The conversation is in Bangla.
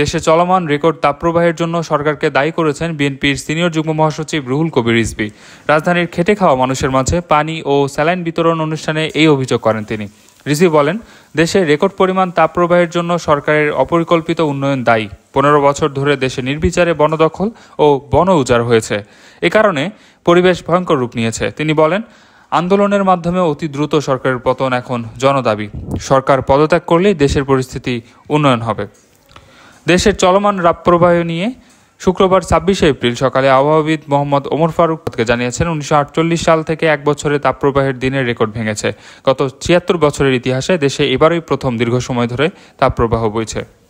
দেশে চলমান রেকর্ড তাপপ্রবাহের জন্য সরকারকে দায়ী করেছেন বিএনপির সিনিয়র যুগ্ম মহাসচিব রুহুল কবির রিজবি রাজধানীর খেটে খাওয়া মানুষের মাঝে পানি ও স্যালাইন বিতরণ অনুষ্ঠানে এই অভিযোগ করেন তিনি রিজি বলেন দেশে রেকর্ড পরিমাণ তাপপ্রবাহের জন্য সরকারের অপরিকল্পিত উন্নয়ন দায়ী পনেরো বছর ধরে দেশে নির্বিচারে বনদখল ও বন উজাড় হয়েছে এ কারণে পরিবেশ ভয়ঙ্কর রূপ নিয়েছে তিনি বলেন আন্দোলনের মাধ্যমে অতি দ্রুত সরকারের পতন এখন জনদাবি সরকার পদত্যাগ করলেই দেশের পরিস্থিতি উন্নয়ন হবে দেশের চলমান রাপ্রবাহ নিয়ে শুক্রবার ছাব্বিশে এপ্রিল সকালে আবহাওয়াবিদ মোহাম্মদ ওমর ফারুককে জানিয়েছেন উনিশশো সাল থেকে এক বছরে তাপপ্রবাহের দিনের রেকর্ড ভেঙেছে গত ছিয়াত্তর বছরের ইতিহাসে দেশে এবারই প্রথম দীর্ঘ সময় ধরে তাপপ্রবাহ বইছে